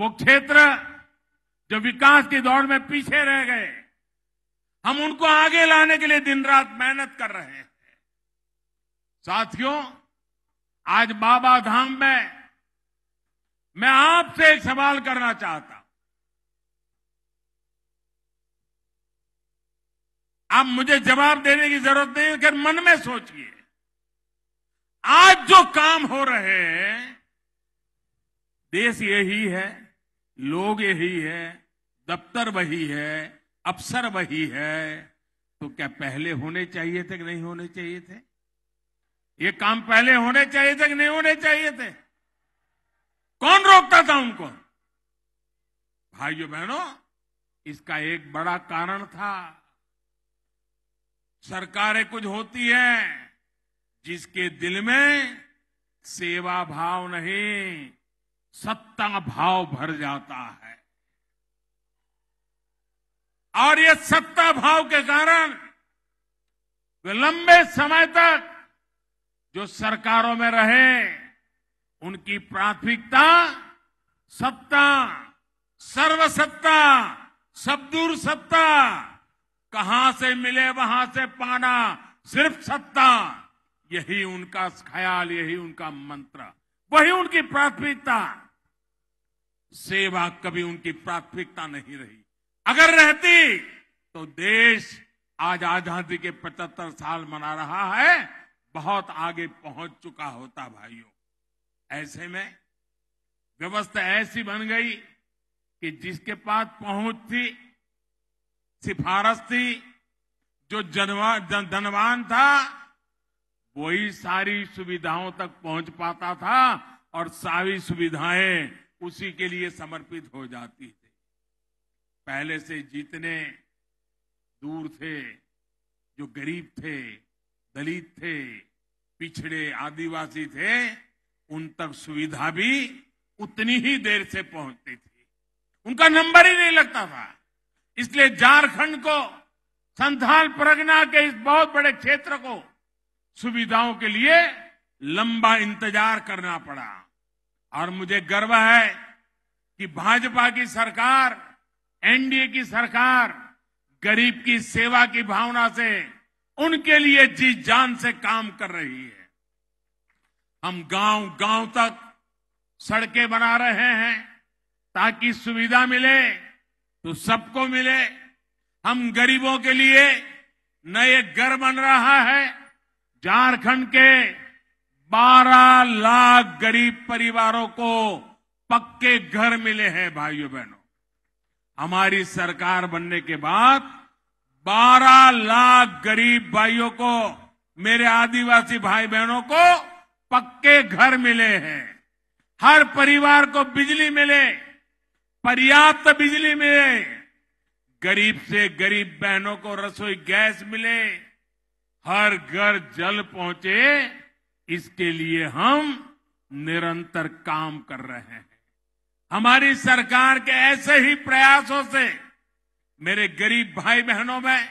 वो क्षेत्र जो विकास की दौड़ में पीछे रह गए हम उनको आगे लाने के लिए दिन रात मेहनत कर रहे हैं साथियों आज बाबा धाम में मैं आपसे एक सवाल करना चाहता हूं आप मुझे जवाब देने की जरूरत नहीं खेल मन में सोचिए आज जो काम हो रहे हैं देश यही है लोग यही है दफ्तर वही है अफसर वही है तो क्या पहले होने चाहिए थे कि नहीं होने चाहिए थे ये काम पहले होने चाहिए थे कि नहीं होने चाहिए थे कौन रोकता था उनको भाइयों बहनों इसका एक बड़ा कारण था सरकारें कुछ होती है जिसके दिल में सेवा भाव नहीं सत्ता भाव भर जाता है और ये सत्ता भाव के कारण वे लंबे समय तक जो सरकारों में रहे उनकी प्राथमिकता सत्ता सर्वसत्ता सबदूर सत्ता कहां से मिले वहां से पाना सिर्फ सत्ता यही उनका ख्याल यही उनका मंत्र वही उनकी प्राथमिकता सेवा कभी उनकी प्राथमिकता नहीं रही अगर रहती तो देश आज आजादी के 75 साल मना रहा है बहुत आगे पहुंच चुका होता भाइयों ऐसे में व्यवस्था ऐसी बन गई कि जिसके पास पहुंच थी सिफारस थी जो धनवान था वही सारी सुविधाओं तक पहुंच पाता था और सारी सुविधाएं उसी के लिए समर्पित हो जाती है पहले से जितने दूर थे जो गरीब थे दलित थे पिछड़े आदिवासी थे उन तक सुविधा भी उतनी ही देर से पहुंचती थी उनका नंबर ही नहीं लगता था इसलिए झारखंड को संथाल परगना के इस बहुत बड़े क्षेत्र को सुविधाओं के लिए लंबा इंतजार करना पड़ा और मुझे गर्व है कि भाजपा की सरकार एनडीए की सरकार गरीब की सेवा की भावना से उनके लिए जी जान से काम कर रही है हम गांव गांव तक सड़कें बना रहे हैं ताकि सुविधा मिले तो सबको मिले हम गरीबों के लिए नए घर बन रहा है झारखंड के बारह लाख गरीब परिवारों को पक्के घर मिले हैं भाइयों बहनों हमारी सरकार बनने के बाद 12 लाख गरीब भाइयों को मेरे आदिवासी भाई बहनों को पक्के घर मिले हैं हर परिवार को बिजली मिले पर्याप्त बिजली मिले गरीब से गरीब बहनों को रसोई गैस मिले हर घर जल पहुंचे इसके लिए हम निरंतर काम कर रहे हैं हमारी सरकार के ऐसे ही प्रयासों से मेरे गरीब भाई बहनों में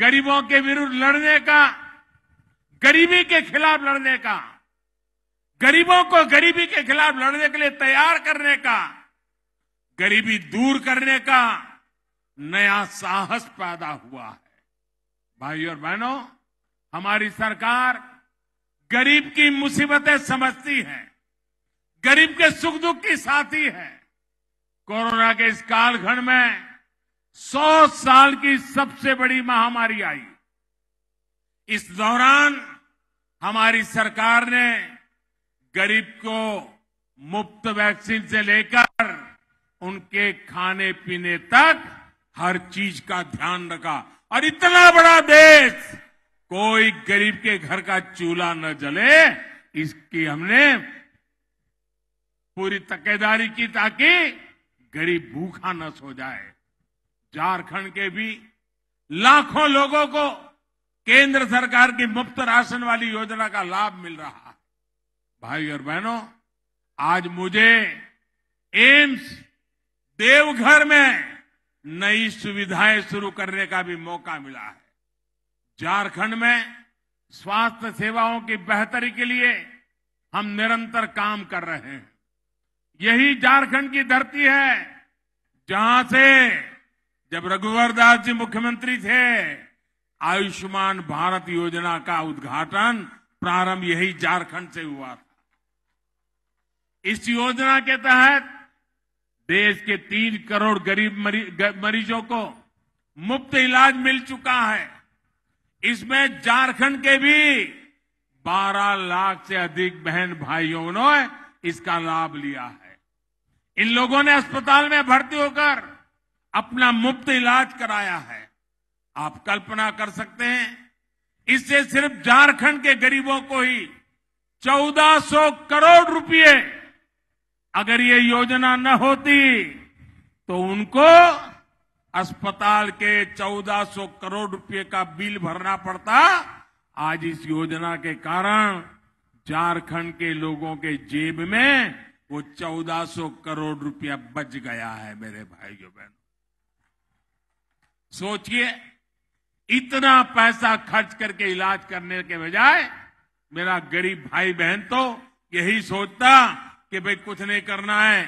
गरीबों के विरुद्ध लड़ने का गरीबी के खिलाफ लड़ने का गरीबों को गरीबी के खिलाफ लड़ने के लिए तैयार करने का गरीबी दूर करने का नया साहस पैदा हुआ है भाई और बहनों हमारी सरकार गरीब की मुसीबतें समझती है गरीब के सुख दुख की साथी है कोरोना के इस कालखंड में सौ साल की सबसे बड़ी महामारी आई इस दौरान हमारी सरकार ने गरीब को मुफ्त वैक्सीन से लेकर उनके खाने पीने तक हर चीज का ध्यान रखा और इतना बड़ा देश कोई गरीब के घर का चूल्हा न जले इसकी हमने पूरी तकेदारी की ताकि गरीब भूखा न सो जाए झारखंड के भी लाखों लोगों को केंद्र सरकार की मुफ्त राशन वाली योजना का लाभ मिल रहा है भाई और बहनों आज मुझे एम्स देवघर में नई सुविधाएं शुरू करने का भी मौका मिला है झारखंड में स्वास्थ्य सेवाओं की बेहतरी के लिए हम निरंतर काम कर रहे हैं यही झारखंड की धरती है जहां से जब रघुवर दास जी मुख्यमंत्री थे आयुष्मान भारत योजना का उद्घाटन प्रारंभ यही झारखंड से हुआ था इस योजना के तहत देश के तीन करोड़ गरीब मरीजों को मुफ्त इलाज मिल चुका है इसमें झारखंड के भी 12 लाख से अधिक बहन भाइयों ने इसका लाभ लिया है इन लोगों ने अस्पताल में भर्ती होकर अपना मुफ्त इलाज कराया है आप कल्पना कर सकते हैं इससे सिर्फ झारखंड के गरीबों को ही 1400 करोड़ रुपए अगर ये योजना न होती तो उनको अस्पताल के 1400 करोड़ रुपए का बिल भरना पड़ता आज इस योजना के कारण झारखंड के लोगों के जेब में वो 1400 करोड़ रुपया बच गया है मेरे भाइयों बहनों सोचिए इतना पैसा खर्च करके इलाज करने के बजाय मेरा गरीब भाई बहन तो यही सोचता कि भाई कुछ नहीं करना है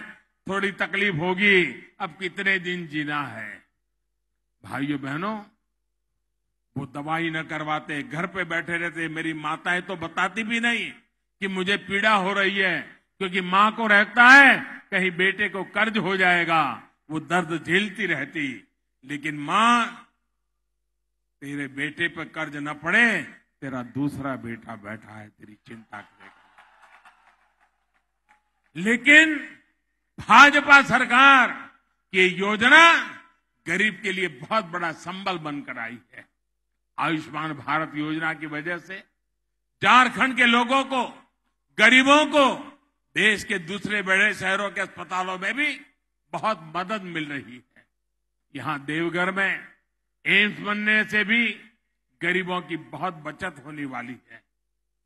थोड़ी तकलीफ होगी अब कितने दिन जीना है भाइयों बहनों वो दवाई न करवाते घर पे बैठे रहते मेरी माताएं तो बताती भी नहीं कि मुझे पीड़ा हो रही है क्योंकि माँ को रहता है कहीं बेटे को कर्ज हो जाएगा वो दर्द झेलती रहती लेकिन माँ तेरे बेटे पर कर्ज न पड़े तेरा दूसरा बेटा बैठा है तेरी चिंता करेगा लेकिन भाजपा सरकार की योजना गरीब के लिए बहुत बड़ा संबल बनकर आई है आयुष्मान भारत योजना की वजह से झारखंड के लोगों को गरीबों को देश के दूसरे बड़े शहरों के अस्पतालों में भी बहुत मदद मिल रही है यहां देवघर में एम्स बनने से भी गरीबों की बहुत बचत होने वाली है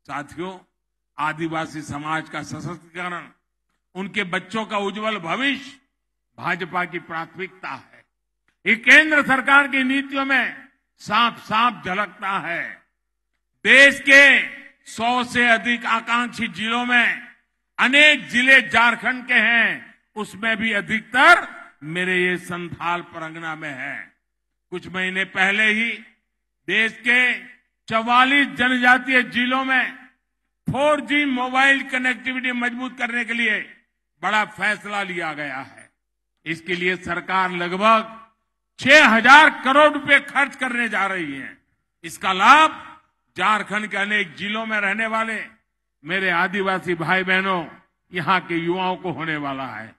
साथियों आदिवासी समाज का सशक्तिकरण उनके बच्चों का उज्जवल भविष्य भाजपा की प्राथमिकता है ये केंद्र सरकार की नीतियों में साफ साफ झलकता है देश के सौ से अधिक आकांक्षी जिलों में अनेक जिले झारखंड के हैं उसमें भी अधिकतर मेरे ये संथाल परंगना में है कुछ महीने पहले ही देश के 44 जनजातीय जिलों में 4G मोबाइल कनेक्टिविटी मजबूत करने के लिए बड़ा फैसला लिया गया है इसके लिए सरकार लगभग छह हजार करोड़ रुपए खर्च करने जा रही है इसका लाभ झारखंड के अनेक जिलों में रहने वाले मेरे आदिवासी भाई बहनों यहां के युवाओं को होने वाला है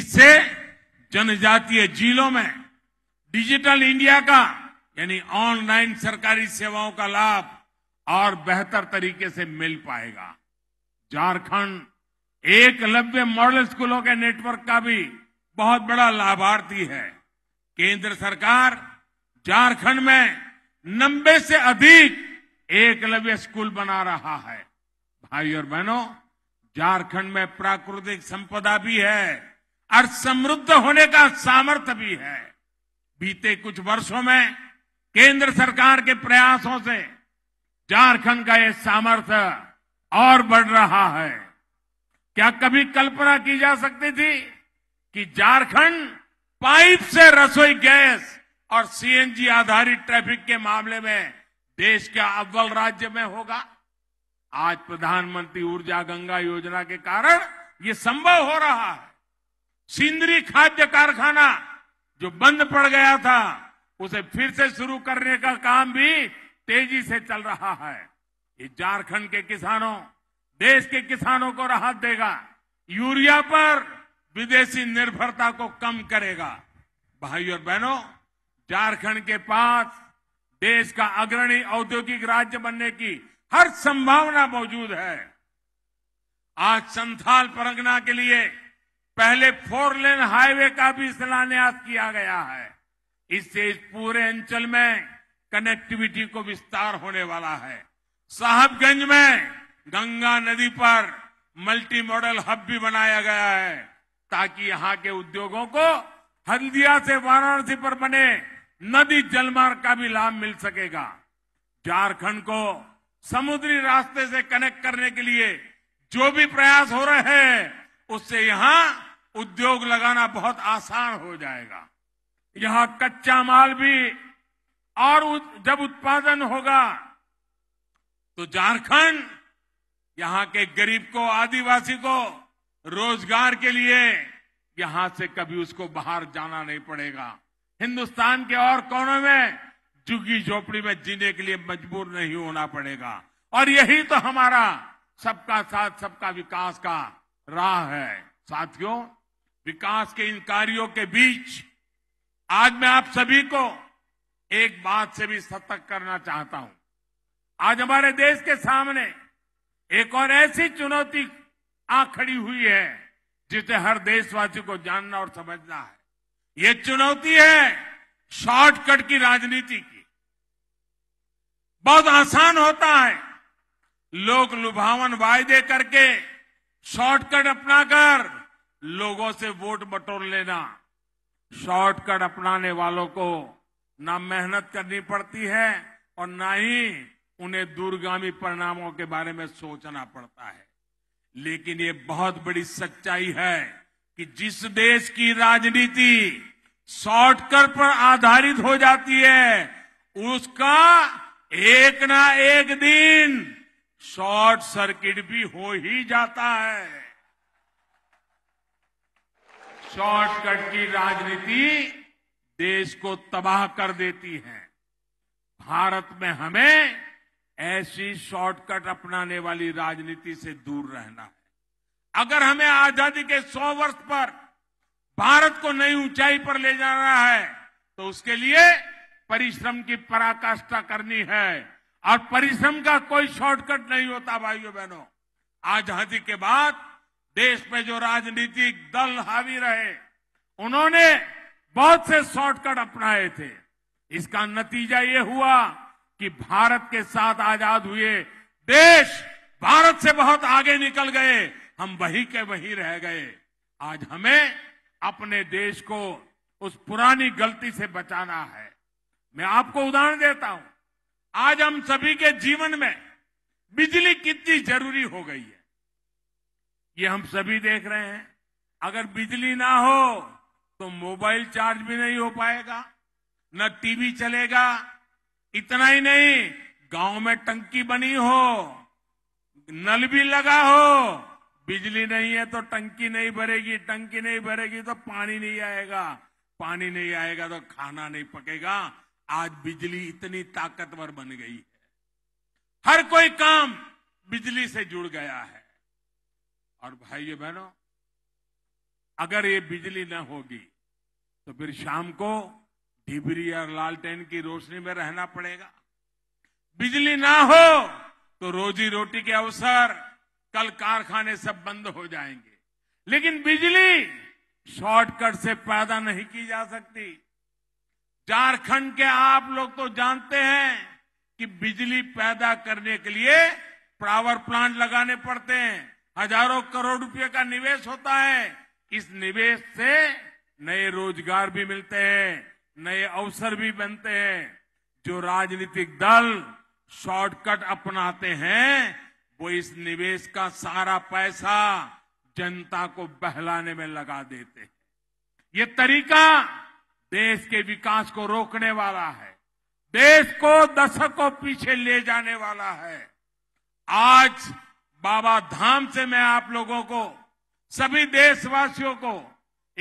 इससे जनजातीय जिलों में डिजिटल इंडिया का यानी ऑनलाइन सरकारी सेवाओं का लाभ और बेहतर तरीके से मिल पाएगा झारखंड एकलव्य मॉडल स्कूलों के नेटवर्क का भी बहुत बड़ा लाभार्थी है केंद्र सरकार झारखंड में नब्बे से अधिक एकलव्य स्कूल बना रहा है भाई और बहनों झारखंड में प्राकृतिक संपदा भी है और समृद्ध होने का सामर्थ्य भी है बीते कुछ वर्षों में केंद्र सरकार के प्रयासों से झारखंड का यह सामर्थ्य और बढ़ रहा है क्या कभी कल्पना की जा सकती थी कि झारखंड पाइप से रसोई गैस और सीएनजी आधारित ट्रैफिक के मामले में देश के अव्वल राज्य में होगा आज प्रधानमंत्री ऊर्जा गंगा योजना के कारण ये संभव हो रहा है सिंदरी खाद्य कारखाना जो बंद पड़ गया था उसे फिर से शुरू करने का काम भी तेजी से चल रहा है ये झारखंड के किसानों देश के किसानों को राहत देगा यूरिया पर विदेशी निर्भरता को कम करेगा भाई और बहनों झारखंड के पास देश का अग्रणी औद्योगिक राज्य बनने की हर संभावना मौजूद है आज संथाल परगना के लिए पहले फोर लेन हाईवे का भी शिलान्यास किया गया है इससे इस पूरे अंचल में कनेक्टिविटी को विस्तार होने वाला है साहबगंज में गंगा नदी पर मल्टी मॉडल हब भी बनाया गया है ताकि यहां के उद्योगों को हल्दिया से वाराणसी पर बने नदी जलमार्ग का भी लाभ मिल सकेगा झारखंड को समुद्री रास्ते से कनेक्ट करने के लिए जो भी प्रयास हो रहे हैं उससे यहां उद्योग लगाना बहुत आसान हो जाएगा यहां कच्चा माल भी और जब उत्पादन होगा तो झारखंड यहां के गरीब को आदिवासी को रोजगार के लिए यहां से कभी उसको बाहर जाना नहीं पड़ेगा हिंदुस्तान के और कोनों में झुग्गी झोपड़ी में जीने के लिए मजबूर नहीं होना पड़ेगा और यही तो हमारा सबका साथ सबका विकास का राह है साथियों विकास के इन कार्यों के बीच आज मैं आप सभी को एक बात से भी सतर्क करना चाहता हूं आज हमारे देश के सामने एक और ऐसी चुनौती आ खड़ी हुई है जिसे हर देशवासी को जानना और समझना है ये चुनौती है शॉर्टकट की राजनीति की बहुत आसान होता है लोग लुभावन वायदे करके शॉर्टकट अपनाकर लोगों से वोट बटोर लेना शॉर्टकट अपनाने वालों को ना मेहनत करनी पड़ती है और ना ही उन्हें दूरगामी परिणामों के बारे में सोचना पड़ता है लेकिन ये बहुत बड़ी सच्चाई है कि जिस देश की राजनीति शॉर्टकट पर आधारित हो जाती है उसका एक ना एक दिन शॉर्ट सर्किट भी हो ही जाता है शॉर्टकट की राजनीति देश को तबाह कर देती है भारत में हमें ऐसी शॉर्टकट अपनाने वाली राजनीति से दूर रहना है अगर हमें आजादी के सौ वर्ष पर भारत को नई ऊंचाई पर ले जाना है तो उसके लिए परिश्रम की पराकाष्ठा करनी है और परिश्रम का कोई शॉर्टकट नहीं होता भाइयों बहनों आजादी के बाद देश में जो राजनीतिक दल हावी रहे उन्होंने बहुत से शॉर्टकट अपनाए थे इसका नतीजा ये हुआ कि भारत के साथ आजाद हुए देश भारत से बहुत आगे निकल गए हम वही के वही रह गए आज हमें अपने देश को उस पुरानी गलती से बचाना है मैं आपको उदाहरण देता हूं आज हम सभी के जीवन में बिजली कितनी जरूरी हो गई है ये हम सभी देख रहे हैं अगर बिजली ना हो तो मोबाइल चार्ज भी नहीं हो पाएगा न टीवी चलेगा इतना ही नहीं गांव में टंकी बनी हो नल भी लगा हो बिजली नहीं है तो टंकी नहीं भरेगी टंकी नहीं भरेगी तो पानी नहीं आएगा पानी नहीं आएगा तो खाना नहीं पकेगा आज बिजली इतनी ताकतवर बन गई है हर कोई काम बिजली से जुड़ गया है और भाई बहनों अगर ये बिजली न होगी तो फिर शाम को डिबरी और लालटेन की रोशनी में रहना पड़ेगा बिजली ना हो तो रोजी रोटी के अवसर कल कारखाने सब बंद हो जाएंगे लेकिन बिजली शॉर्टकट से पैदा नहीं की जा सकती झारखंड के आप लोग तो जानते हैं कि बिजली पैदा करने के लिए पावर प्लांट लगाने पड़ते हैं हजारों करोड़ रुपए का निवेश होता है इस निवेश से नए रोजगार भी मिलते हैं नए अवसर भी बनते हैं जो राजनीतिक दल शॉर्टकट अपनाते हैं वो इस निवेश का सारा पैसा जनता को बहलाने में लगा देते हैं ये तरीका देश के विकास को रोकने वाला है देश को दशकों पीछे ले जाने वाला है आज बाबा धाम से मैं आप लोगों को सभी देशवासियों को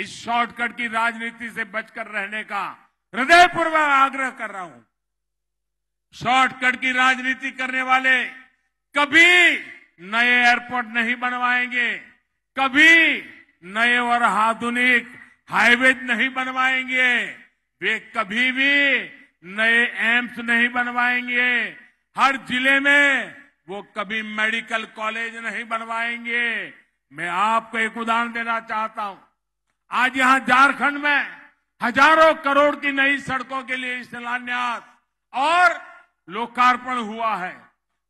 इस शॉर्टकट की राजनीति से बचकर रहने का हृदयपूर्वक आग्रह कर रहा हूं शॉर्टकट की राजनीति करने वाले कभी नए एयरपोर्ट नहीं बनवाएंगे कभी नए और आधुनिक हाईवे नहीं बनवाएंगे वे कभी भी नए एम्स नहीं बनवाएंगे हर जिले में वो कभी मेडिकल कॉलेज नहीं बनवाएंगे मैं आपको एक उदाहरण देना चाहता हूं आज यहां झारखंड में हजारों करोड़ की नई सड़कों के लिए शिलान्यास और लोकार्पण हुआ है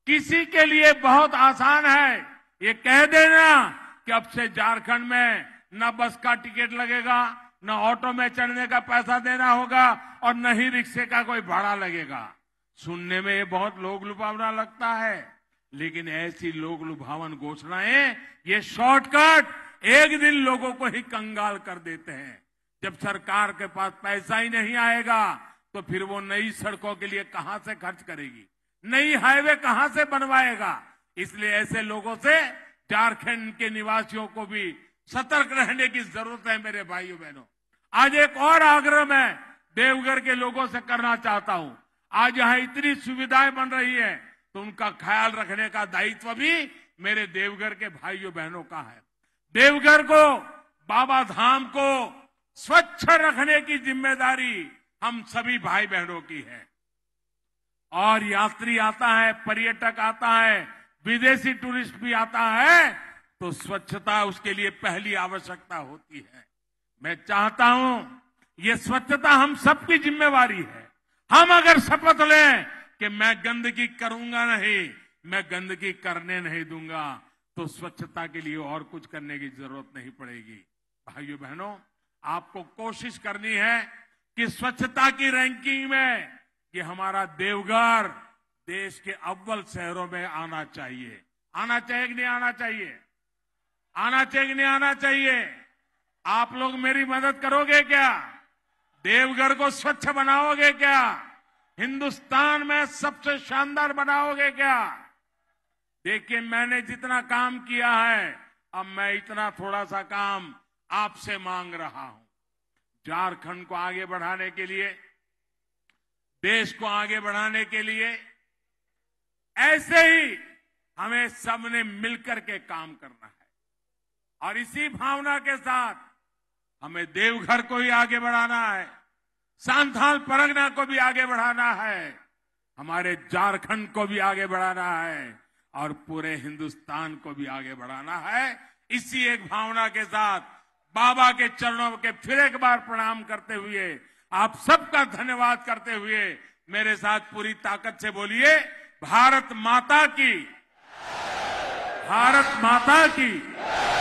किसी के लिए बहुत आसान है ये कह देना कि अब से झारखंड में न बस का टिकट लगेगा न ऑटो में चढ़ने का पैसा देना होगा और न ही रिक्शे का कोई भाड़ा लगेगा सुनने में ये बहुत लोग लुभावना लगता है लेकिन ऐसी लोग लुभावन घोषणाएं ये शॉर्टकट एक दिन लोगों को ही कंगाल कर देते हैं जब सरकार के पास पैसा ही नहीं आएगा तो फिर वो नई सड़कों के लिए कहां से खर्च करेगी नई हाईवे कहां से बनवाएगा इसलिए ऐसे लोगों से झारखंड के निवासियों को भी सतर्क रहने की जरूरत है मेरे भाइयों बहनों आज एक और आग्रह मैं देवघर के लोगों से करना चाहता हूं आज यहां इतनी सुविधाएं बन रही है तो उनका ख्याल रखने का दायित्व भी मेरे देवघर के भाइयों बहनों का है देवघर को बाबा धाम को स्वच्छ रखने की जिम्मेदारी हम सभी भाई बहनों की है और यात्री आता है पर्यटक आता है विदेशी टूरिस्ट भी आता है तो स्वच्छता उसके लिए पहली आवश्यकता होती है मैं चाहता हूं ये स्वच्छता हम सबकी जिम्मेवारी है हम अगर शपथ लें कि मैं गंदगी करूंगा नहीं मैं गंदगी करने नहीं दूंगा तो स्वच्छता के लिए और कुछ करने की जरूरत नहीं पड़ेगी भाइयों बहनों आपको कोशिश करनी है कि स्वच्छता की रैंकिंग में कि हमारा देवघर देश के अव्वल शहरों में आना चाहिए आना चाहिए कि नहीं आना चाहिए आना चाहिए कि नहीं आना चाहिए आप लोग मेरी मदद करोगे क्या देवघर को स्वच्छ बनाओगे क्या हिंदुस्तान में सबसे शानदार बनाओगे क्या देखिए मैंने जितना काम किया है अब मैं इतना थोड़ा सा काम आपसे मांग रहा हूं झारखंड को आगे बढ़ाने के लिए देश को आगे बढ़ाने के लिए ऐसे ही हमें सबने मिलकर के काम करना है और इसी भावना के साथ हमें देवघर को ही आगे बढ़ाना है सांथाल परगना को भी आगे बढ़ाना है हमारे झारखंड को भी आगे बढ़ाना है और पूरे हिंदुस्तान को भी आगे बढ़ाना है इसी एक भावना के साथ बाबा के चरणों के फिर एक बार प्रणाम करते हुए आप सबका धन्यवाद करते हुए मेरे साथ पूरी ताकत से बोलिए भारत माता की भारत माता की